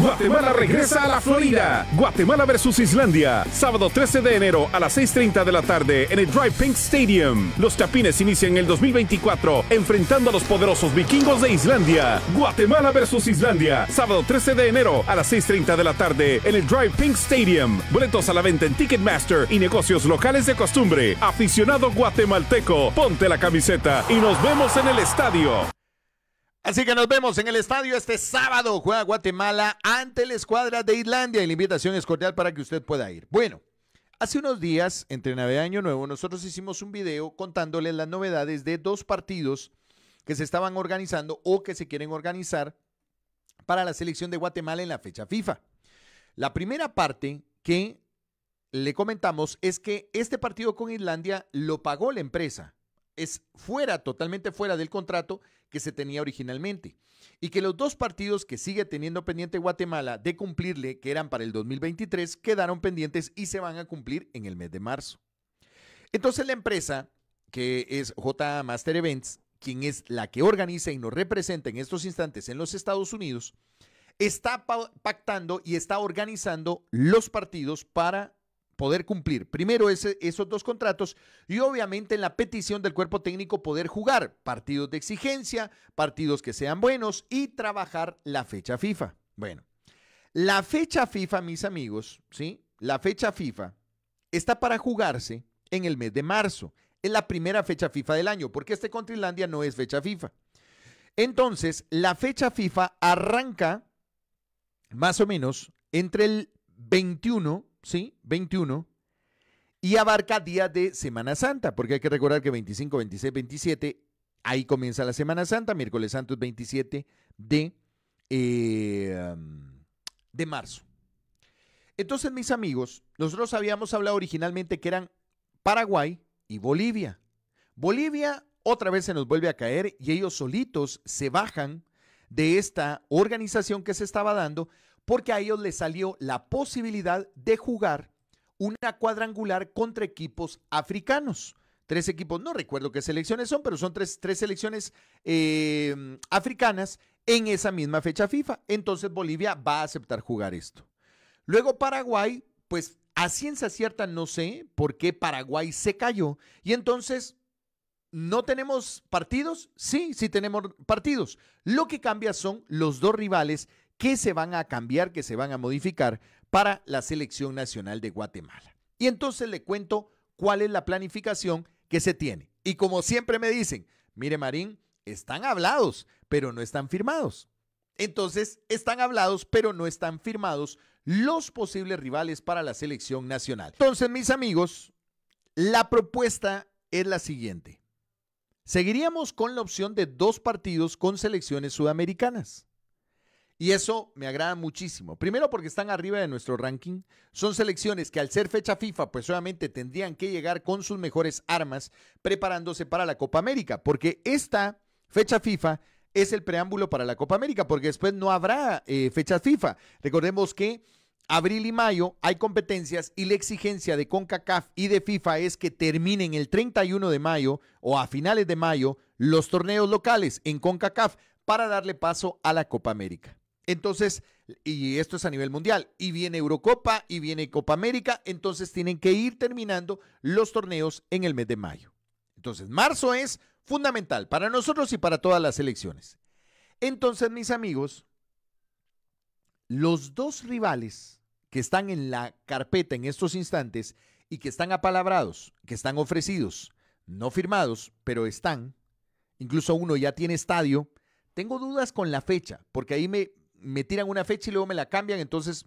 Guatemala regresa a la Florida. Guatemala versus Islandia. Sábado 13 de enero a las 6.30 de la tarde en el Drive Pink Stadium. Los Chapines inician el 2024 enfrentando a los poderosos vikingos de Islandia. Guatemala versus Islandia. Sábado 13 de enero a las 6.30 de la tarde en el Drive Pink Stadium. Boletos a la venta en Ticketmaster y negocios locales de costumbre. Aficionado guatemalteco, ponte la camiseta y nos vemos en el estadio. Así que nos vemos en el estadio este sábado. Juega Guatemala ante la escuadra de Islandia y la invitación es cordial para que usted pueda ir. Bueno, hace unos días, entre Navidad y Año Nuevo, nosotros hicimos un video contándoles las novedades de dos partidos que se estaban organizando o que se quieren organizar para la selección de Guatemala en la fecha FIFA. La primera parte que le comentamos es que este partido con Islandia lo pagó la empresa es fuera, totalmente fuera del contrato que se tenía originalmente. Y que los dos partidos que sigue teniendo pendiente Guatemala de cumplirle, que eran para el 2023, quedaron pendientes y se van a cumplir en el mes de marzo. Entonces la empresa, que es J Master Events, quien es la que organiza y nos representa en estos instantes en los Estados Unidos, está pactando y está organizando los partidos para poder cumplir primero esos dos contratos y obviamente en la petición del cuerpo técnico poder jugar partidos de exigencia, partidos que sean buenos y trabajar la fecha FIFA. Bueno, la fecha FIFA, mis amigos, ¿sí? La fecha FIFA está para jugarse en el mes de marzo. Es la primera fecha FIFA del año, porque este contra Islandia no es fecha FIFA. Entonces, la fecha FIFA arranca más o menos entre el 21 ¿sí? 21. Y abarca días de Semana Santa, porque hay que recordar que 25, 26, 27, ahí comienza la Semana Santa, miércoles santo 27 de, eh, de marzo. Entonces, mis amigos, nosotros habíamos hablado originalmente que eran Paraguay y Bolivia. Bolivia otra vez se nos vuelve a caer y ellos solitos se bajan de esta organización que se estaba dando porque a ellos les salió la posibilidad de jugar una cuadrangular contra equipos africanos. Tres equipos, no recuerdo qué selecciones son, pero son tres, selecciones em, africanas en esa misma fecha FIFA. Entonces Bolivia va a aceptar jugar esto. Luego Paraguay, pues a ciencia cierta no sé por qué Paraguay se cayó. Y entonces, ¿no tenemos partidos? Sí, sí tenemos partidos. Lo que cambia son los dos rivales qué se van a cambiar, que se van a modificar para la selección nacional de Guatemala. Y entonces le cuento cuál es la planificación que se tiene. Y como siempre me dicen, mire Marín, están hablados, pero no están firmados. Entonces, están hablados, pero no están firmados los posibles rivales para la selección nacional. Entonces, mis amigos, la propuesta es la siguiente. Seguiríamos con la opción de dos partidos con selecciones sudamericanas. Y eso me agrada muchísimo. Primero porque están arriba de nuestro ranking. Son selecciones que al ser fecha FIFA, pues obviamente tendrían que llegar con sus mejores armas preparándose para la Copa América. Porque esta fecha FIFA es el preámbulo para la Copa América, porque después no habrá eh, fecha FIFA. Recordemos que abril y mayo hay competencias y la exigencia de CONCACAF y de FIFA es que terminen el 31 de mayo o a finales de mayo los torneos locales en CONCACAF para darle paso a la Copa América. Entonces, y esto es a nivel mundial, y viene Eurocopa y viene Copa América, entonces tienen que ir terminando los torneos en el mes de mayo. Entonces, marzo es fundamental para nosotros y para todas las elecciones. Entonces, mis amigos, los dos rivales que están en la carpeta en estos instantes y que están apalabrados, que están ofrecidos, no firmados, pero están, incluso uno ya tiene estadio, tengo dudas con la fecha, porque ahí me, me tiran una fecha y luego me la cambian, entonces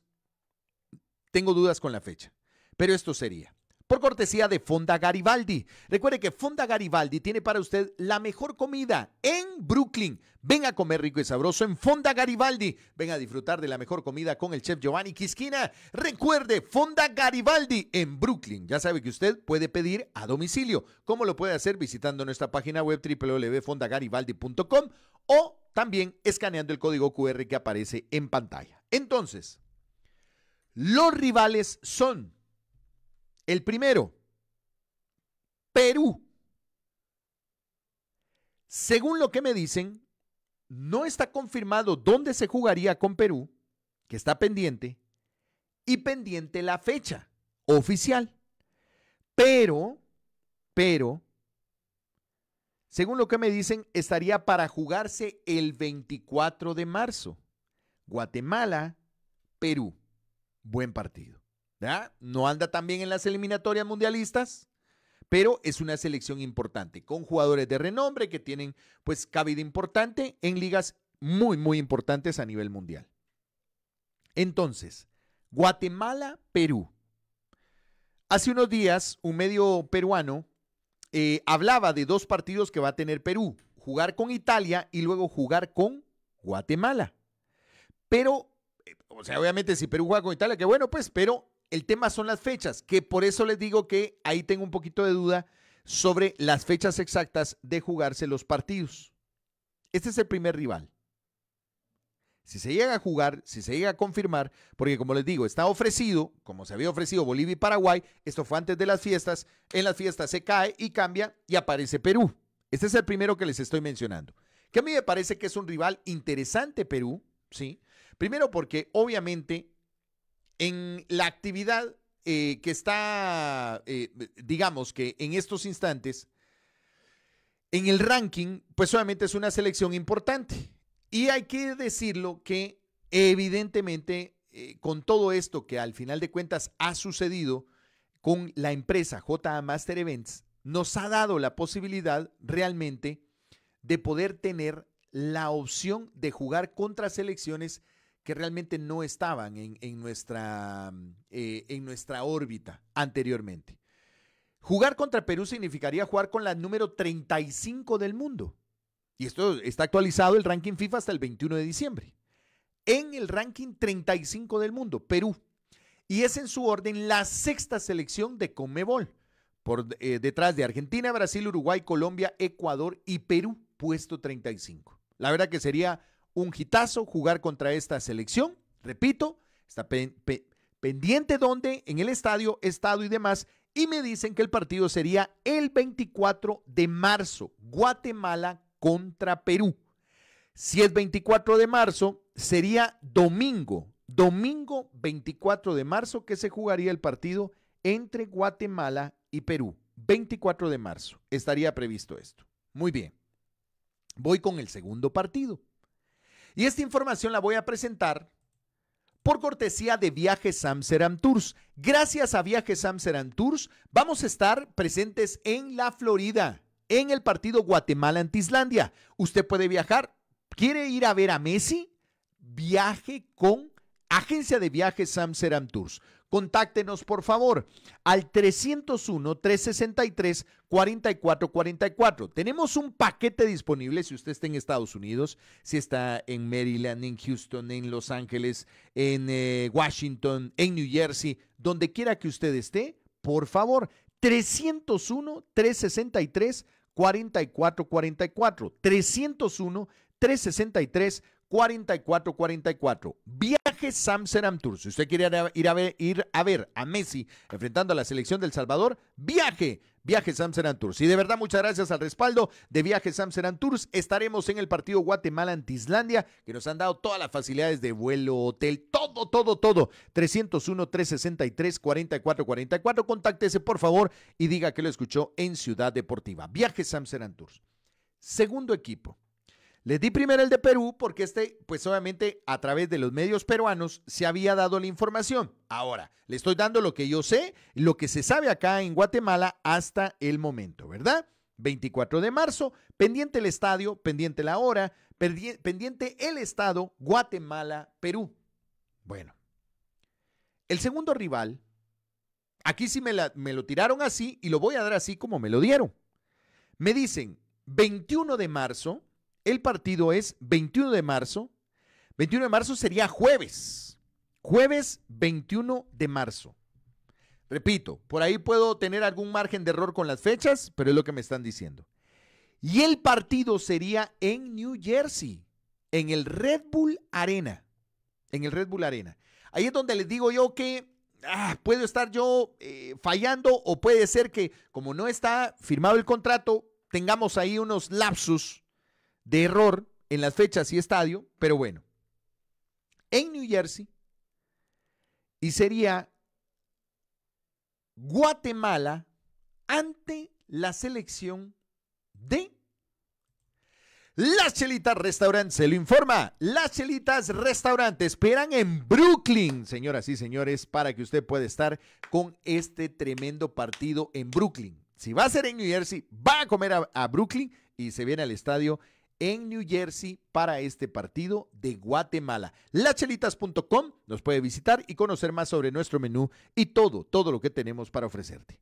tengo dudas con la fecha. Pero esto sería por cortesía de Fonda Garibaldi. Recuerde que Fonda Garibaldi tiene para usted la mejor comida en Brooklyn. Ven a comer rico y sabroso en Fonda Garibaldi. Ven a disfrutar de la mejor comida con el chef Giovanni Quisquina. Recuerde, Fonda Garibaldi en Brooklyn. Ya sabe que usted puede pedir a domicilio. ¿Cómo lo puede hacer? Visitando nuestra página web www.fondagaribaldi.com o también escaneando el código QR que aparece en pantalla. Entonces, los rivales son el primero, Perú. Según lo que me dicen, no está confirmado dónde se jugaría con Perú, que está pendiente, y pendiente la fecha oficial. Pero, pero, según lo que me dicen, estaría para jugarse el 24 de marzo. Guatemala, Perú. Buen partido. No anda tan bien en las eliminatorias mundialistas, pero es una selección importante, con jugadores de renombre que tienen pues cabida importante en ligas muy, muy importantes a nivel mundial. Entonces, Guatemala, Perú. Hace unos días, un medio peruano eh, hablaba de dos partidos que va a tener Perú, jugar con Italia y luego jugar con Guatemala. Pero, eh, o sea, obviamente si Perú juega con Italia, qué bueno, pues, pero el tema son las fechas, que por eso les digo que ahí tengo un poquito de duda sobre las fechas exactas de jugarse los partidos. Este es el primer rival. Si se llega a jugar, si se llega a confirmar, porque como les digo, está ofrecido, como se había ofrecido Bolivia y Paraguay, esto fue antes de las fiestas, en las fiestas se cae y cambia y aparece Perú. Este es el primero que les estoy mencionando. Que a mí me parece que es un rival interesante Perú, ¿sí? Primero porque obviamente en la actividad eh, que está, eh, digamos que en estos instantes, en el ranking, pues obviamente es una selección importante. Y hay que decirlo que evidentemente eh, con todo esto que al final de cuentas ha sucedido con la empresa JA Master Events, nos ha dado la posibilidad realmente de poder tener la opción de jugar contra selecciones que realmente no estaban en, nuestra, eh, en nuestra órbita anteriormente. Jugar contra Perú significaría jugar con la número 35 del mundo. Y esto está actualizado el ranking FIFA hasta el 21 de diciembre. En el ranking 35 del mundo, Perú. Y es en su orden la sexta selección de Comebol, por eh, detrás de Argentina, Brasil, Uruguay, Colombia, Ecuador y Perú, puesto 35. La verdad que sería un hitazo jugar contra esta selección. Repito, está pendiente donde, en el estadio, estado y demás. Y me dicen que el partido sería el 24 de marzo, Guatemala contra Perú. Si es 24 de marzo, sería domingo, domingo 24 de marzo que se jugaría el partido entre Guatemala y Perú. 24 de marzo estaría previsto esto. Muy bien. Voy con el segundo partido. Y esta información la voy a presentar por cortesía de Viajes Amsterdam Tours. Gracias a Viajes Amsterdam Tours vamos a estar presentes en la Florida, en el partido Guatemala antislandia Usted puede viajar, quiere ir a ver a Messi, viaje con Agencia de Viajes Amsterdam Tours contáctenos por favor al 301-363-4444. Tenemos un paquete disponible si usted está en Estados Unidos, si está en Maryland, en Houston, en Los Ángeles, en eh, Washington, en New Jersey, donde quiera que usted esté, por favor, 301-363-4444. 4444 301 363 4444. Viaje Samserantours, Si usted quiere ir a, ver, a, Messi enfrentando a la selección del Salvador, viaje. Viaje Samserantours, Tours. Y de verdad, muchas gracias al respaldo de Viaje Samson Tours. Estaremos en el partido Guatemala antislandia que nos han dado todas las facilidades de vuelo, hotel, todo, todo, todo. 301-363-4444. Contáctese, por favor, y diga que lo escuchó en Ciudad Deportiva. Viaje Samserantours, Tours. Segundo equipo. Les di primero el de Perú porque este, pues obviamente a través de los medios peruanos se había dado la información. Ahora, le estoy dando lo que yo sé, lo que se sabe acá en Guatemala hasta el momento, ¿verdad? 24 de marzo, pendiente el estadio, pendiente la hora, pendiente el estado, Guatemala, Perú. Bueno, el segundo rival, aquí sí me, lo tiraron así y lo voy a dar así como me lo dieron. Me dicen, 21 de marzo, el partido es 21 de marzo. 21 de marzo sería jueves. Jueves 21 de marzo. Repito, por ahí puedo tener algún margen de error con las fechas, pero es lo que me están diciendo. Y el partido sería en New Jersey, en el Red Bull Arena. En el Red Bull Arena. Ahí es donde les digo yo que ah, puedo estar yo eh, fallando o puede ser que como no está firmado el contrato, tengamos ahí unos lapsus de error en las fechas y estadio, pero bueno. En New Jersey y sería Guatemala ante la selección de Las Chelitas Restaurant. Se lo informa. Las Chelitas Restaurant esperan en Brooklyn, señoras y señores, para que usted pueda estar con este tremendo partido en Brooklyn. Si va a ser en New Jersey, va a comer a Brooklyn y se viene al estadio en New Jersey para este partido de Guatemala. Lachelitas.com nos puede visitar y conocer más sobre nuestro menú y todo, todo lo que tenemos para ofrecerte.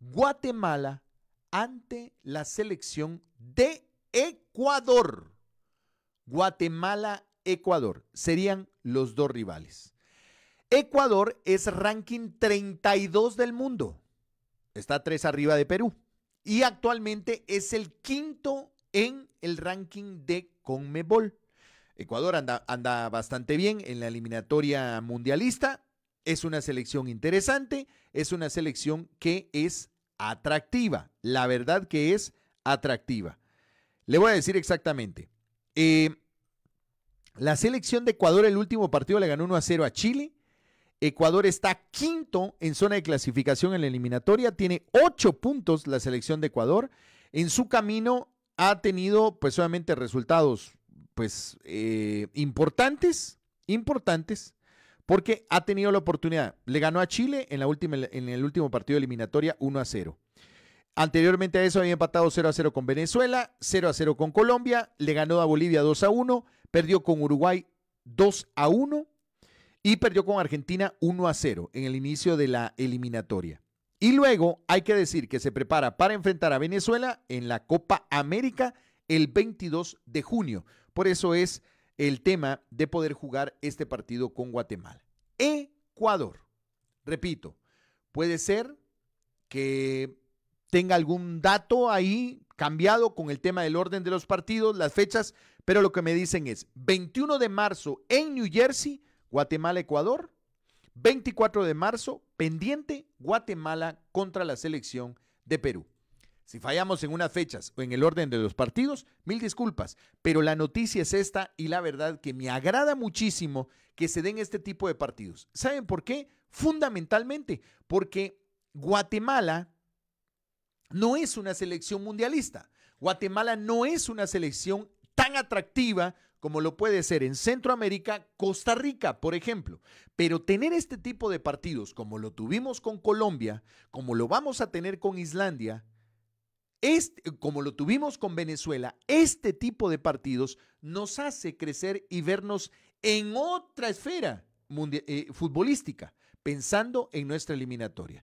Guatemala ante la selección de Ecuador. Guatemala, Ecuador serían los dos rivales. Ecuador es ranking 32 del mundo. Está tres arriba de Perú. Y actualmente es el quinto en el ranking de Conmebol. Ecuador anda, anda bastante bien en la eliminatoria mundialista. Es una selección interesante, es una selección que es atractiva. La verdad que es atractiva. Le voy a decir exactamente. Eh, la selección de Ecuador el último partido le ganó 1 a 0 a Chile. Ecuador está quinto en zona de clasificación en la eliminatoria, tiene 8 puntos la selección de Ecuador en su camino ha tenido pues obviamente resultados pues eh, importantes, importantes, porque ha tenido la oportunidad. Le ganó a Chile en, la última, en el último partido de eliminatoria 1 a 0. Anteriormente a eso había empatado 0 a 0 con Venezuela, 0 a 0 con Colombia, le ganó a Bolivia 2 a 1, perdió con Uruguay 2 a 1 y perdió con Argentina 1 a 0 en el inicio de la eliminatoria. Y luego hay que decir que se prepara para enfrentar a Venezuela en la Copa América el 22 de junio. Por eso es el tema de poder jugar este partido con Guatemala. Ecuador, repito, puede ser que tenga algún dato ahí cambiado con el tema del orden de los partidos, las fechas, pero lo que me dicen es 21 de marzo en New Jersey, Guatemala, Ecuador, 24 de marzo, pendiente Guatemala contra la selección de Perú. Si fallamos en unas fechas o en el orden de los partidos, mil disculpas, pero la noticia es esta y la verdad que me agrada muchísimo que se den este tipo de partidos. ¿Saben por qué? Fundamentalmente, porque Guatemala no es una selección mundialista. Guatemala no es una selección tan atractiva como lo puede ser en Centroamérica, Costa Rica, por ejemplo. Pero tener este tipo de partidos, como lo tuvimos con Colombia, como lo vamos a tener con Islandia, como lo tuvimos con Venezuela, este tipo de partidos nos hace crecer y vernos en otra esfera eh, futbolística, pensando en nuestra eliminatoria.